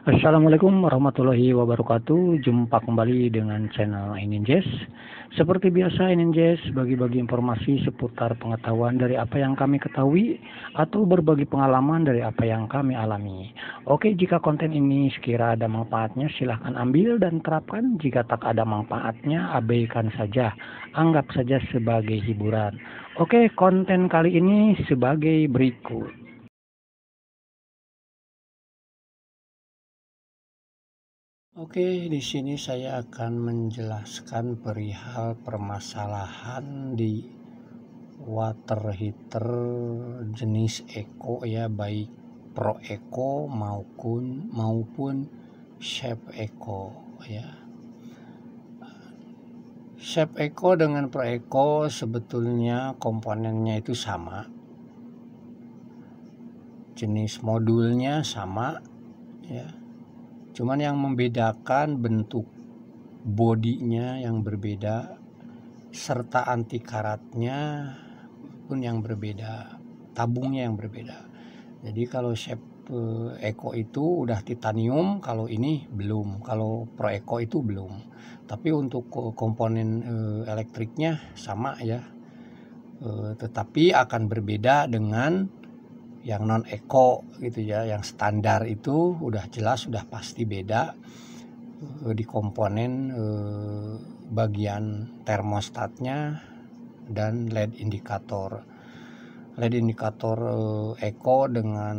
Assalamualaikum warahmatullahi wabarakatuh Jumpa kembali dengan channel Ainin Jazz Seperti biasa Ainin Jazz bagi-bagi informasi seputar pengetahuan dari apa yang kami ketahui Atau berbagi pengalaman dari apa yang kami alami Oke jika konten ini sekira ada manfaatnya silahkan ambil dan terapkan Jika tak ada manfaatnya abaikan saja Anggap saja sebagai hiburan Oke konten kali ini sebagai berikut Oke, di sini saya akan menjelaskan perihal permasalahan di water heater jenis eco ya, baik pro eco maupun maupun chef eco ya. chef eco dengan pro eco sebetulnya komponennya itu sama. Jenis modulnya sama ya cuman yang membedakan bentuk bodinya yang berbeda serta anti karatnya pun yang berbeda tabungnya yang berbeda jadi kalau shape Eko eh, itu udah titanium, kalau ini belum, kalau Pro Eko itu belum. Tapi untuk komponen eh, elektriknya sama ya, eh, tetapi akan berbeda dengan yang non eko gitu ya yang standar itu udah jelas sudah pasti beda eh, di komponen eh, bagian termostatnya dan LED indikator LED indikator eh, eco dengan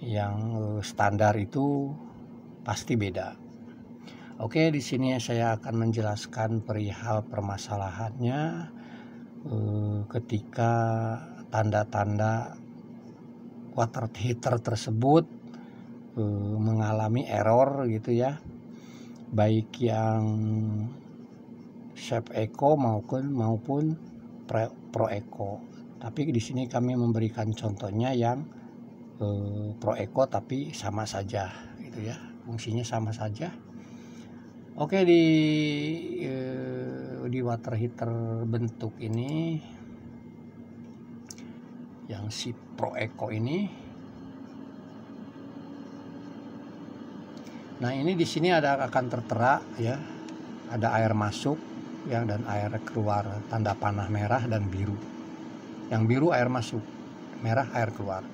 yang standar itu pasti beda Oke di sini saya akan menjelaskan perihal permasalahannya ketika tanda-tanda water heater tersebut eh, mengalami error gitu ya baik yang Chef eco maupun maupun pre, pro eco tapi di sini kami memberikan contohnya yang eh, pro eco tapi sama saja gitu ya fungsinya sama saja oke di eh, di water heater bentuk ini yang si Pro Eco ini. Nah ini di sini ada akan tertera ya, ada air masuk ya dan air keluar tanda panah merah dan biru. Yang biru air masuk, merah air keluar.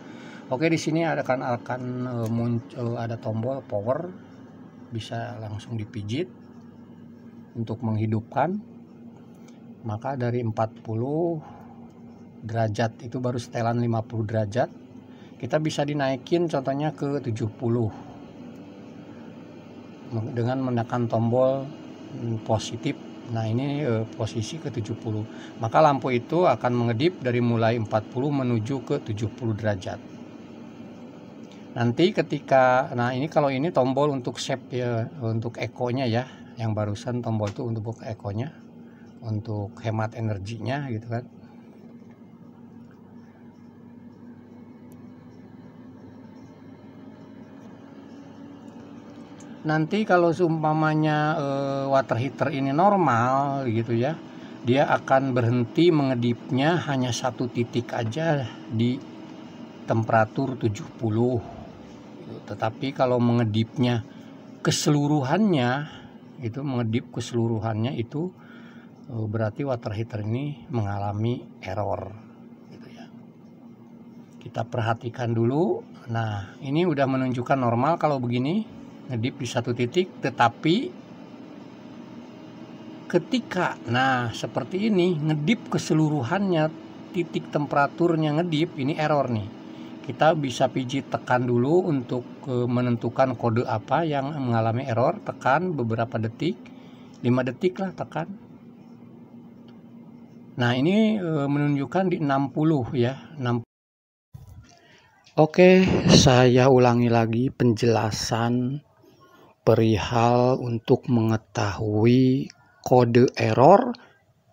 Oke di sini ada kan akan akan eh, muncul eh, ada tombol power bisa langsung dipijit untuk menghidupkan maka dari 40 derajat itu baru setelan 50 derajat kita bisa dinaikin contohnya ke 70 dengan menekan tombol positif nah ini eh, posisi ke 70 maka lampu itu akan mengedip dari mulai 40 menuju ke 70 derajat nanti ketika nah ini kalau ini tombol untuk shape ya untuk ekonya ya yang barusan tombol itu untuk ekonya untuk hemat energinya gitu kan nanti kalau seumpamanya uh, water heater ini normal gitu ya dia akan berhenti mengedipnya hanya satu titik aja di temperatur 70 tetapi kalau mengedipnya keseluruhannya itu mengedip keseluruhannya itu eh, berarti water heater ini mengalami error gitu ya. Kita perhatikan dulu. Nah, ini udah menunjukkan normal kalau begini ngedip di satu titik tetapi ketika nah seperti ini ngedip keseluruhannya titik temperaturnya ngedip ini error nih kita bisa pijit tekan dulu untuk e, menentukan kode apa yang mengalami error tekan beberapa detik 5 detik lah tekan nah ini e, menunjukkan di 60 ya 60 Oke, saya ulangi lagi penjelasan perihal untuk mengetahui kode error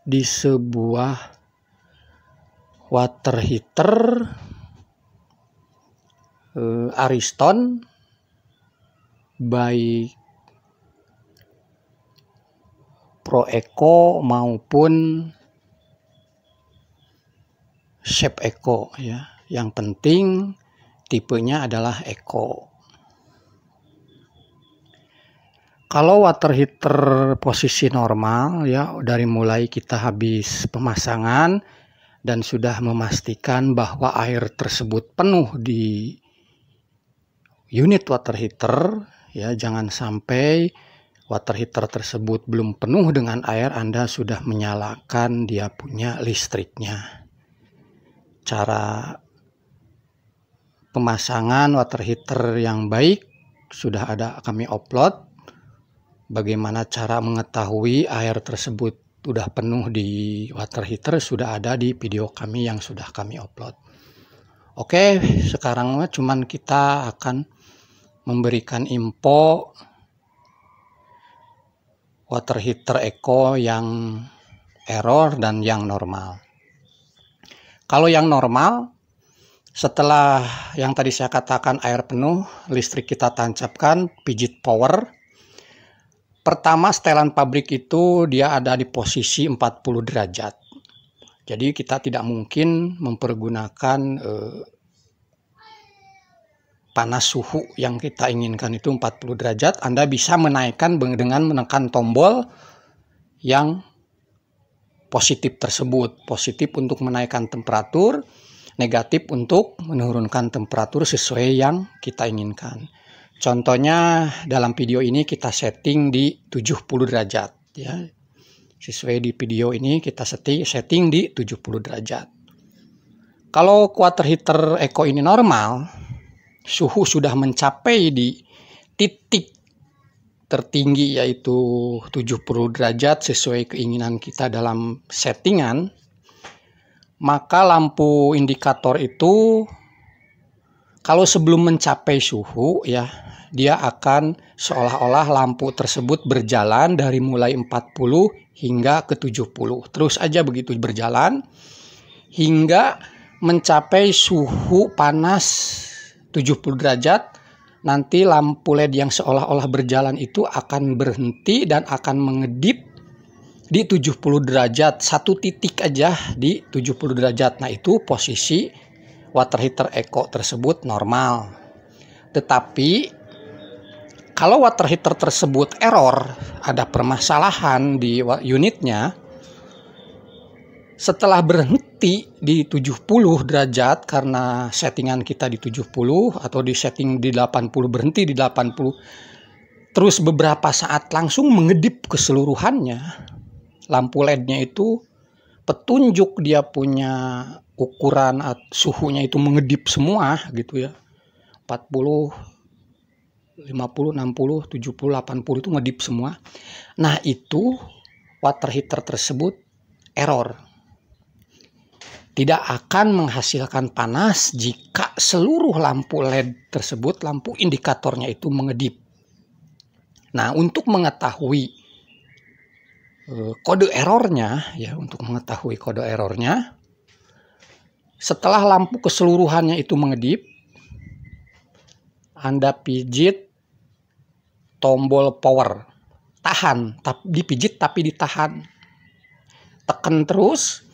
di sebuah water heater eh, Ariston baik Pro Eco maupun Shape Eco ya. Yang penting tipenya adalah Eco. Kalau water heater posisi normal ya dari mulai kita habis pemasangan dan sudah memastikan bahwa air tersebut penuh di unit water heater ya jangan sampai water heater tersebut belum penuh dengan air Anda sudah menyalakan dia punya listriknya. Cara pemasangan water heater yang baik sudah ada kami upload bagaimana cara mengetahui air tersebut sudah penuh di water heater sudah ada di video kami yang sudah kami upload. Oke, sekarang cuman kita akan memberikan info water heater eco yang error dan yang normal. Kalau yang normal, setelah yang tadi saya katakan air penuh, listrik kita tancapkan, pijit power, Pertama setelan pabrik itu dia ada di posisi 40 derajat. Jadi kita tidak mungkin mempergunakan eh, panas suhu yang kita inginkan itu 40 derajat. Anda bisa menaikkan dengan menekan tombol yang positif tersebut. Positif untuk menaikkan temperatur, negatif untuk menurunkan temperatur sesuai yang kita inginkan. Contohnya dalam video ini kita setting di 70 derajat ya. Sesuai di video ini kita setting setting di 70 derajat. Kalau quarter heater eco ini normal, suhu sudah mencapai di titik tertinggi yaitu 70 derajat sesuai keinginan kita dalam settingan, maka lampu indikator itu kalau sebelum mencapai suhu ya, dia akan seolah-olah lampu tersebut berjalan dari mulai 40 hingga ke 70. Terus aja begitu berjalan hingga mencapai suhu panas 70 derajat. Nanti lampu LED yang seolah-olah berjalan itu akan berhenti dan akan mengedip di 70 derajat, satu titik aja di 70 derajat. Nah, itu posisi water heater eco tersebut normal. Tetapi kalau water heater tersebut error, ada permasalahan di unitnya, setelah berhenti di 70 derajat karena settingan kita di 70 atau di setting di 80 berhenti di 80 terus beberapa saat langsung mengedip keseluruhannya lampu LED-nya itu petunjuk dia punya ukuran suhunya itu mengedip semua gitu ya 40 50 60 70 80 itu ngedip semua nah itu water heater tersebut error tidak akan menghasilkan panas jika seluruh lampu LED tersebut lampu indikatornya itu mengedip nah untuk mengetahui eh, kode errornya ya untuk mengetahui kode errornya setelah lampu keseluruhannya itu mengedip, Anda pijit tombol power. Tahan, dipijit tapi ditahan. Tekan terus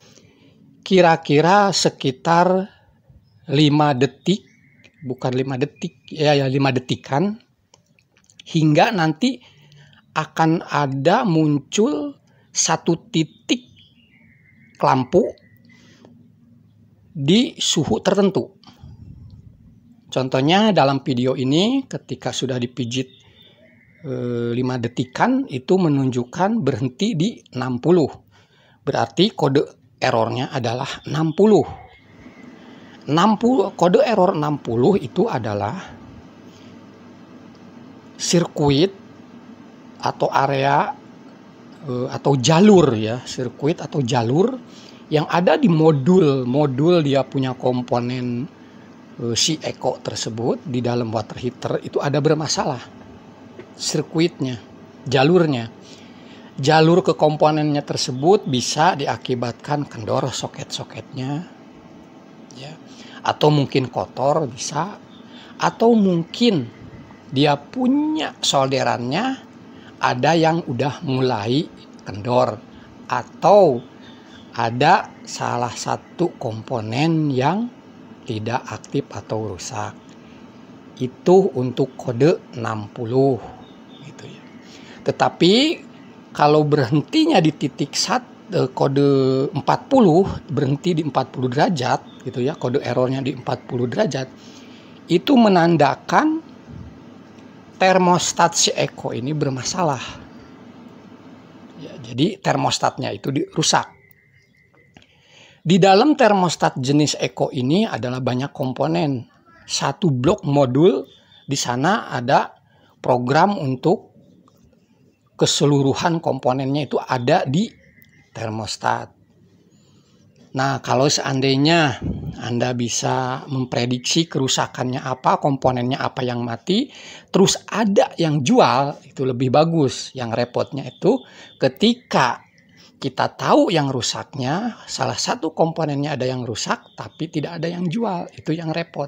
kira-kira sekitar 5 detik, bukan 5 detik, ya ya 5 detikan hingga nanti akan ada muncul satu titik lampu di suhu tertentu. Contohnya dalam video ini ketika sudah dipijit e, eh, 5 detikan itu menunjukkan berhenti di 60. Berarti kode errornya adalah 60. 60 kode error 60 itu adalah sirkuit atau area eh, atau jalur ya, sirkuit atau jalur yang ada di modul modul dia punya komponen uh, si Eko tersebut di dalam water heater itu ada bermasalah sirkuitnya jalurnya jalur ke komponennya tersebut bisa diakibatkan kendor soket-soketnya ya atau mungkin kotor bisa atau mungkin dia punya solderannya ada yang udah mulai kendor atau ada salah satu komponen yang tidak aktif atau rusak. Itu untuk kode 60 gitu ya. Tetapi kalau berhentinya di titik sat, eh, kode 40 berhenti di 40 derajat gitu ya, kode errornya di 40 derajat itu menandakan termostat si Eko ini bermasalah. Ya, jadi termostatnya itu rusak di dalam termostat jenis Eco ini adalah banyak komponen. Satu blok modul di sana ada program untuk keseluruhan komponennya itu ada di termostat. Nah, kalau seandainya Anda bisa memprediksi kerusakannya apa, komponennya apa yang mati, terus ada yang jual, itu lebih bagus. Yang repotnya itu ketika kita tahu yang rusaknya, salah satu komponennya ada yang rusak, tapi tidak ada yang jual. Itu yang repot.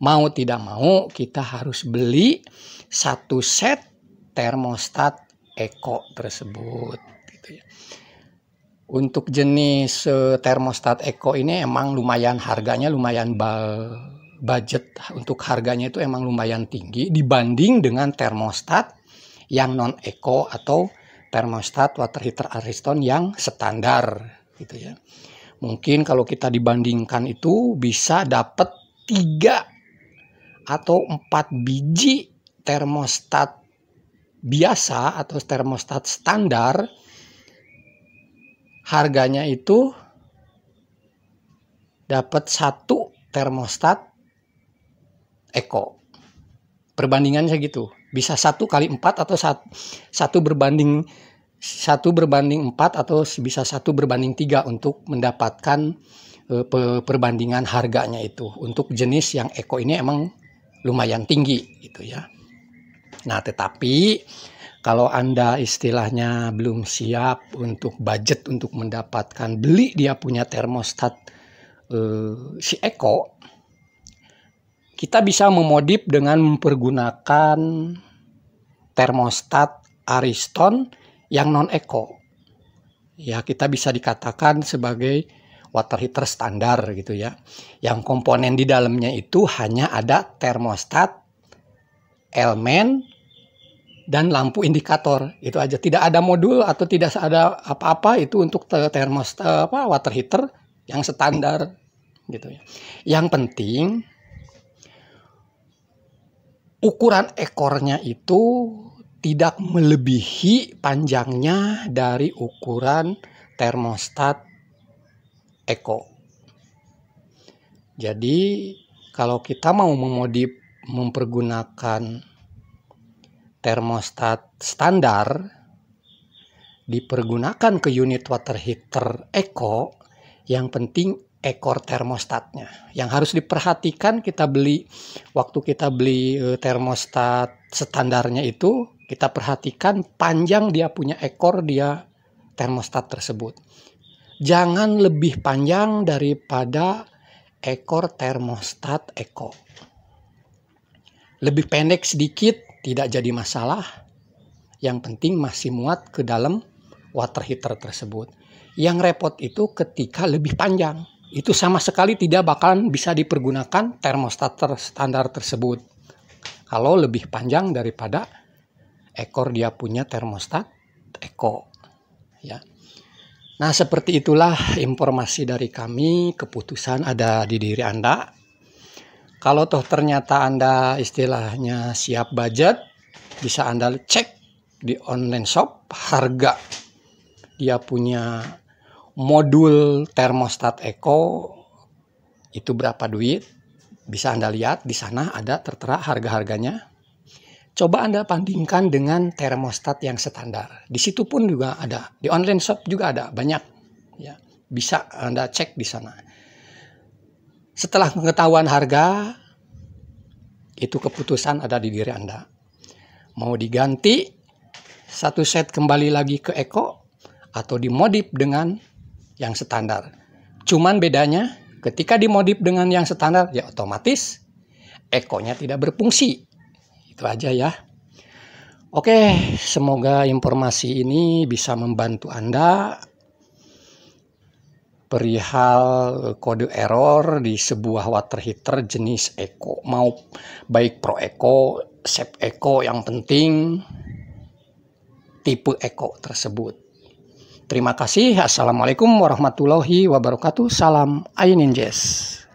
Mau tidak mau, kita harus beli satu set termostat Eko tersebut. Gitu ya. Untuk jenis eh, termostat Eko ini emang lumayan harganya lumayan budget untuk harganya itu emang lumayan tinggi dibanding dengan termostat yang non Eko atau thermostat water heater Ariston yang standar gitu ya. Mungkin kalau kita dibandingkan itu bisa dapat 3 atau 4 biji termostat biasa atau termostat standar harganya itu dapat satu termostat Eko. Perbandingannya gitu bisa satu kali empat atau satu berbanding satu berbanding empat atau bisa satu berbanding tiga untuk mendapatkan eh, perbandingan harganya itu untuk jenis yang eco ini emang lumayan tinggi gitu ya. Nah, tetapi kalau Anda istilahnya belum siap untuk budget untuk mendapatkan beli dia punya termostat e, si eco. Kita bisa memodif dengan mempergunakan termostat Ariston yang non eco. Ya, kita bisa dikatakan sebagai water heater standar gitu ya. Yang komponen di dalamnya itu hanya ada termostat, elemen, dan lampu indikator. Itu aja. Tidak ada modul atau tidak ada apa-apa itu untuk termostat apa water heater yang standar gitu ya. Yang penting ukuran ekornya itu tidak melebihi panjangnya dari ukuran termostat Eko. Jadi kalau kita mau memodif mempergunakan termostat standar dipergunakan ke unit water heater Eko, yang penting ekor termostatnya. Yang harus diperhatikan kita beli waktu kita beli eh, termostat standarnya itu kita perhatikan panjang dia punya ekor dia termostat tersebut. Jangan lebih panjang daripada ekor termostat Eko. Lebih pendek sedikit tidak jadi masalah. Yang penting masih muat ke dalam water heater tersebut. Yang repot itu ketika lebih panjang itu sama sekali tidak bakalan bisa dipergunakan termostat standar tersebut kalau lebih panjang daripada ekor dia punya termostat eko ya nah seperti itulah informasi dari kami keputusan ada di diri anda kalau toh ternyata anda istilahnya siap budget bisa anda cek di online shop harga dia punya modul termostat Eco itu berapa duit? Bisa Anda lihat di sana ada tertera harga-harganya. Coba Anda bandingkan dengan termostat yang standar. Di situ pun juga ada, di online shop juga ada banyak. Ya, bisa Anda cek di sana. Setelah pengetahuan harga, itu keputusan ada di diri Anda. Mau diganti satu set kembali lagi ke Eko atau dimodif dengan yang standar. Cuman bedanya ketika dimodif dengan yang standar ya otomatis ekonya tidak berfungsi. Itu aja ya. Oke, semoga informasi ini bisa membantu Anda perihal kode error di sebuah water heater jenis eco mau baik pro eco, sep eco yang penting tipe eco tersebut. Terima kasih. Assalamualaikum warahmatullahi wabarakatuh. Salam Ainin Jazz.